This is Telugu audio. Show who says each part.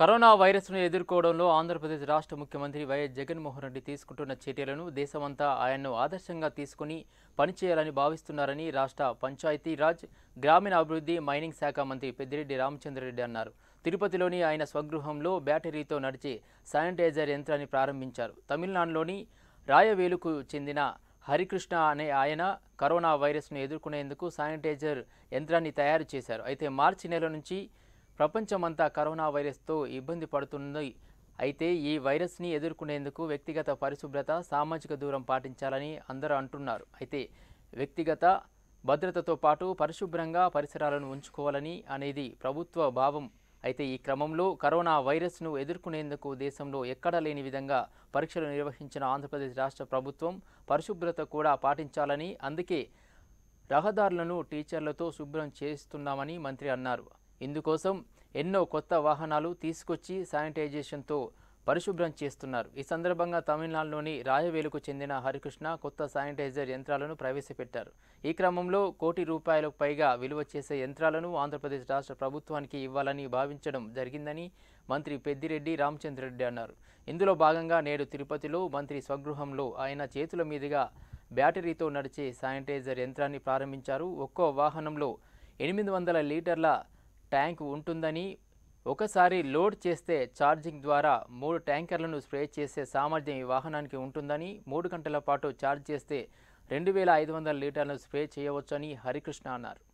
Speaker 1: కరోనా వైరస్ను ఎదుర్కోవడంలో ఆంధ్రప్రదేశ్ రాష్ట్ర ముఖ్యమంత్రి వైఎస్ జగన్మోహన్ రెడ్డి తీసుకుంటున్న చర్యలను దేశమంతా ఆయన్ను ఆదర్శంగా తీసుకుని పనిచేయాలని భావిస్తున్నారని రాష్ట్ర పంచాయతీరాజ్ గ్రామీణాభివృద్ధి మైనింగ్ శాఖ మంత్రి పెద్దిరెడ్డి రామచంద్రరెడ్డి అన్నారు తిరుపతిలోని ఆయన స్వగృహంలో బ్యాటరీతో నడిచే శానిటైజర్ యంత్రాన్ని ప్రారంభించారు తమిళనాడులోని రాయవేలుకు చెందిన హరికృష్ణ అనే ఆయన కరోనా వైరస్ను ఎదుర్కొనేందుకు శానిటైజర్ యంత్రాన్ని తయారు చేశారు అయితే మార్చి నెల నుంచి ప్రపంచమంతా కరోనా వైరస్తో ఇబ్బంది పడుతుంది అయితే ఈ వైరస్ని ఎదుర్కొనేందుకు వ్యక్తిగత పరిశుభ్రత సామాజిక దూరం పాటించాలని అందరూ అంటున్నారు అయితే వ్యక్తిగత భద్రతతో పాటు పరిశుభ్రంగా పరిసరాలను ఉంచుకోవాలని అనేది ప్రభుత్వ భావం అయితే ఈ క్రమంలో కరోనా వైరస్ను ఎదుర్కొనేందుకు దేశంలో ఎక్కడా లేని విధంగా పరీక్షలు నిర్వహించిన ఆంధ్రప్రదేశ్ రాష్ట్ర ప్రభుత్వం పరిశుభ్రత కూడా పాటించాలని అందుకే రహదారులను టీచర్లతో శుభ్రం చేస్తున్నామని మంత్రి అన్నారు ఇందుకోసం ఎన్నో కొత్త వాహనాలు తీసుకొచ్చి శానిటైజేషన్తో పరిశుభ్రం చేస్తున్నారు ఈ సందర్భంగా తమిళనాడులోని రాయవేలుకు చెందిన హరికృష్ణ కొత్త శానిటైజర్ యంత్రాలను ప్రవేశపెట్టారు ఈ క్రమంలో కోటి రూపాయలకు పైగా విలువ చేసే యంత్రాలను ఆంధ్రప్రదేశ్ రాష్ట్ర ప్రభుత్వానికి ఇవ్వాలని భావించడం జరిగిందని మంత్రి పెద్దిరెడ్డి రామచంద్రరెడ్డి అన్నారు ఇందులో భాగంగా నేడు తిరుపతిలో మంత్రి స్వగృహంలో ఆయన చేతుల మీదుగా బ్యాటరీతో నడిచే శానిటైజర్ యంత్రాన్ని ప్రారంభించారు ఒక్కో వాహనంలో ఎనిమిది వందల లీటర్ల ట్యాంక్ ఉంటుందని ఒకసారి లోడ్ చేస్తే ఛార్జింగ్ ద్వారా మూడు ట్యాంకర్లను స్ప్రే చేసే సామర్థ్యం ఈ వాహనానికి ఉంటుందని మూడు గంటల పాటు ఛార్జ్ చేస్తే రెండు వేల ఐదు వందల లీటర్లను స్ప్రే చేయవచ్చని హరికృష్ణ అన్నారు